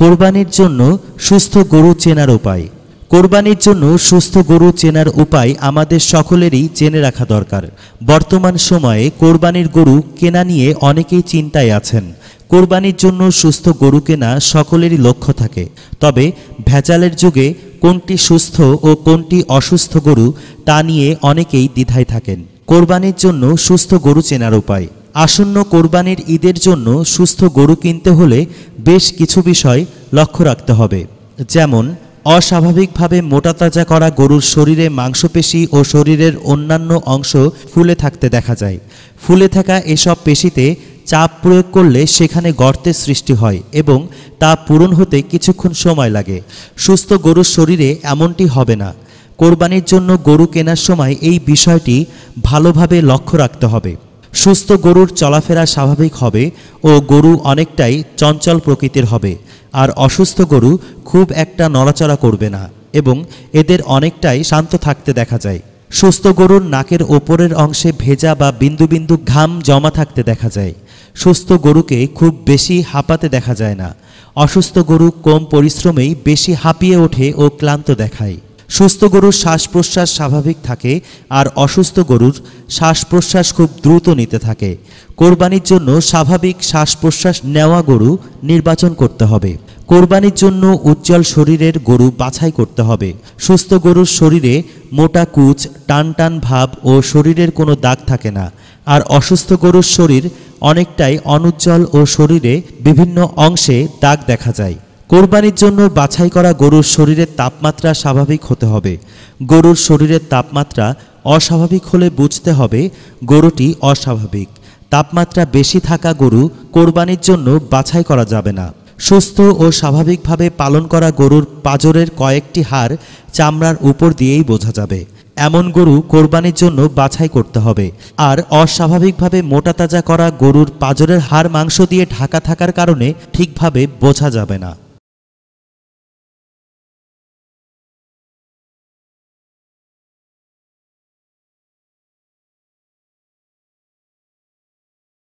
কোরবানির জন্য সুস্থ গরু চেনার উপায় কোরবানির জন্য সুস্থ গরু চেনার উপায় আমাদের সকলেরই জেনে রাখা দরকার বর্তমান সময়ে কোরবানির গরু কেনা নিয়ে অনেকেই চিন্তায় আছেন কোরবানির জন্য সুস্থ গরু কেনা সকলেরই লক্ষ্য থাকে তবে ভেজালের যুগে কোনটি সুস্থ ও কোনটি অসুস্থ গরু তা নিয়ে অনেকেই দ্বিধায় থাকেন কোরবানির জন্য সুস্থ গরু চেনার উপায় আসন্ন কোরবানির ঈদের জন্য সুস্থ গরু কিনতে হলে বেশ কিছু বিষয় লক্ষ্য রাখতে হবে যেমন অস্বাভাবিকভাবে মোটা তাজা করা গরুর শরীরে মাংসপেশি ও শরীরের অন্যান্য অংশ ফুলে থাকতে দেখা যায় ফুলে থাকা এসব পেশিতে চাপ প্রয়োগ করলে সেখানে গর্তের সৃষ্টি হয় এবং তা পূরণ হতে কিছুক্ষণ সময় লাগে সুস্থ গরুর শরীরে এমনটি হবে না কোরবানির জন্য গরু কেনার সময় এই বিষয়টি ভালোভাবে লক্ষ্য রাখতে হবে সুস্থ গরুর চলাফেরা স্বাভাবিক হবে ও গরু অনেকটাই চঞ্চল প্রকৃতির হবে আর অসুস্থ গরু খুব একটা নড়াচড়া করবে না এবং এদের অনেকটাই শান্ত থাকতে দেখা যায় সুস্থ গরুর নাকের ওপরের অংশে ভেজা বা বিন্দু বিন্দু ঘাম জমা থাকতে দেখা যায় সুস্থ গরুকে খুব বেশি হাঁপাতে দেখা যায় না অসুস্থ গরু কম পরিশ্রমেই বেশি হাঁপিয়ে ওঠে ও ক্লান্ত দেখায় সুস্থ গরুর শ্বাস প্রশ্বাস স্বাভাবিক থাকে আর অসুস্থ গরুর শ্বাস প্রশ্বাস খুব দ্রুত নিতে থাকে কোরবানির জন্য স্বাভাবিক শ্বাস প্রশ্বাস নেওয়া গরু নির্বাচন করতে হবে কোরবানির জন্য উজ্জ্বল শরীরের গরু বাছাই করতে হবে সুস্থ গরুর শরীরে মোটা কুচ টান টান ভাব ও শরীরের কোনো দাগ থাকে না আর অসুস্থ গরুর শরীর অনেকটাই অনুজ্জ্বল ও শরীরে বিভিন্ন অংশে দাগ দেখা যায় কোরবানির জন্য বাছাই করা গরুর শরীরের তাপমাত্রা স্বাভাবিক হতে হবে গরুর শরীরের তাপমাত্রা অস্বাভাবিক হলে বুঝতে হবে গরুটি অস্বাভাবিক তাপমাত্রা বেশি থাকা গরু কোরবানির জন্য বাছাই করা যাবে না সুস্থ ও স্বাভাবিকভাবে পালন করা গরুর পাজরের কয়েকটি হাড় চামড়ার উপর দিয়েই বোঝা যাবে এমন গরু কোরবানির জন্য বাছাই করতে হবে আর অস্বাভাবিকভাবে মোটা তাজা করা গরুর পাজরের হাড় মাংস দিয়ে ঢাকা থাকার কারণে ঠিকভাবে বোঝা যাবে না